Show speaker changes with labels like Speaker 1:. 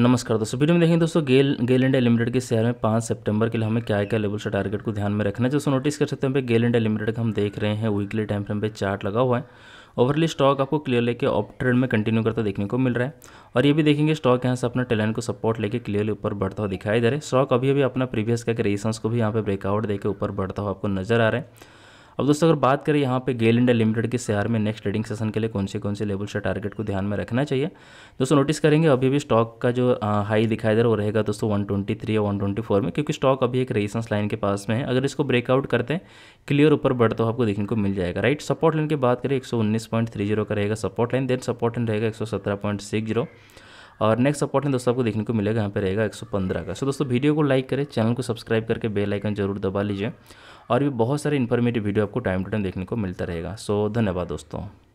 Speaker 1: नमस्कार दोस्तों वीडियो में देखेंगे दोस्तों गेल गेल इंडिया लिमिटेड के शेयर में पाँच सितंबर के लिए हमें क्या क्या लेवल से टारगेट को ध्यान में रखना है दोस्तों नोटिस कर सकते हैं पे गेल इंडिया लिमिटेड का हम देख रहे हैं वीकली टाइम फ्रेम पे चार्ट लगा हुआ है ओवरली स्टॉक आपको क्लियर लेके ऑप ट्रेड में कंटिन्यू करता देखने को मिल रहा है और ये भी देखेंगे स्टॉक यहाँ से अपना टेलेंट को सपोर्ट लेके क्लियरली ऊपर बढ़ता हुआ दिखाई दे रहा है स्टॉक अभी अभी अपना प्रीवियस का रेजिस्टेंस को भी यहाँ पे ब्रेकआउट देकर ऊपर बढ़ता हुआ आपको नजर आ रहा है अब दोस्तों अगर बात करें यहाँ पे गेल इंडिया लिमिटेड के शेयर में नेक्स्ट ट्रेडिंग सेशन के लिए कौन से कौन से लेवल से टारगेट को ध्यान में रखना चाहिए दोस्तों नोटिस करेंगे अभी भी स्टॉक का जो हाई दिखाई दे रहा वो रहेगा दोस्तों 123 या 124 में क्योंकि स्टॉक अभी एक रेजिस्टेंस लाइन के पास में है अगर इसको ब्रेकआउट करते हैं क्लियर ऊपर बढ़ तो आपको देखने को मिल जाएगा राइट सपोर्ट लाइन की बात करें एक का रहेगा support line then support line रहेगा एक और नेक्स्ट सपोर्ट में दोस्तों आपको देखने को मिलेगा यहाँ पे रहेगा 115 का सो so, दोस्तों वीडियो को लाइक करें चैनल को सब्सक्राइब करके बेल आइकन जरूर दबा लीजिए और भी बहुत सारे इन्फॉर्मेटिव वीडियो आपको टाइम टू टाइम देखने को मिलता रहेगा सो धन्यवाद दोस्तों